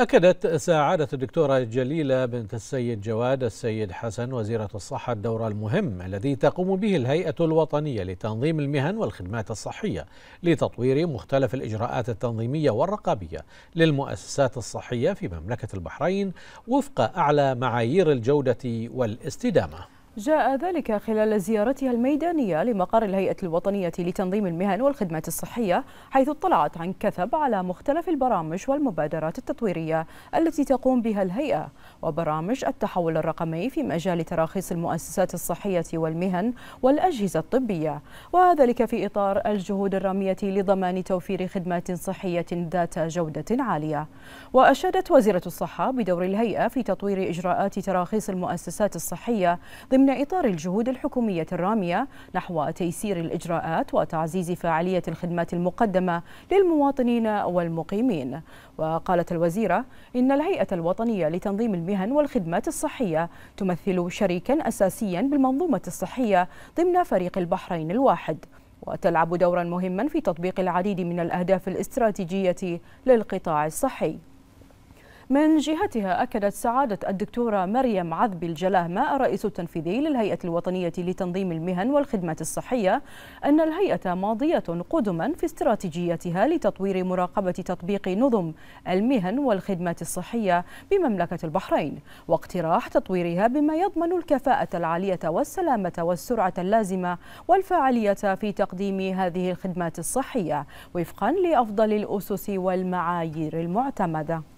أكدت سعادة الدكتورة جليلة بنت السيد جواد السيد حسن وزيرة الصحة الدور المهم الذي تقوم به الهيئة الوطنية لتنظيم المهن والخدمات الصحية لتطوير مختلف الإجراءات التنظيمية والرقابية للمؤسسات الصحية في مملكة البحرين وفق أعلى معايير الجودة والاستدامة جاء ذلك خلال زيارتها الميدانية لمقر الهيئة الوطنية لتنظيم المهن والخدمات الصحية حيث اطلعت عن كثب على مختلف البرامج والمبادرات التطويرية التي تقوم بها الهيئة وبرامج التحول الرقمي في مجال تراخيص المؤسسات الصحية والمهن والأجهزة الطبية وذلك في إطار الجهود الرامية لضمان توفير خدمات صحية ذات جودة عالية وأشادت وزيرة الصحة بدور الهيئة في تطوير إجراءات تراخيص المؤسسات الصحية ضمن ضمن إطار الجهود الحكومية الرامية نحو تيسير الإجراءات وتعزيز فاعلية الخدمات المقدمة للمواطنين والمقيمين وقالت الوزيرة إن الهيئة الوطنية لتنظيم المهن والخدمات الصحية تمثل شريكا أساسيا بالمنظومة الصحية ضمن فريق البحرين الواحد وتلعب دورا مهما في تطبيق العديد من الأهداف الاستراتيجية للقطاع الصحي من جهتها أكدت سعادة الدكتورة مريم عذبي الجلاهمة الرئيس التنفيذي للهيئة الوطنية لتنظيم المهن والخدمات الصحية أن الهيئة ماضية قدما في استراتيجيتها لتطوير مراقبة تطبيق نظم المهن والخدمات الصحية بمملكة البحرين واقتراح تطويرها بما يضمن الكفاءة العالية والسلامة والسرعة اللازمة والفاعلية في تقديم هذه الخدمات الصحية وفقا لأفضل الأسس والمعايير المعتمدة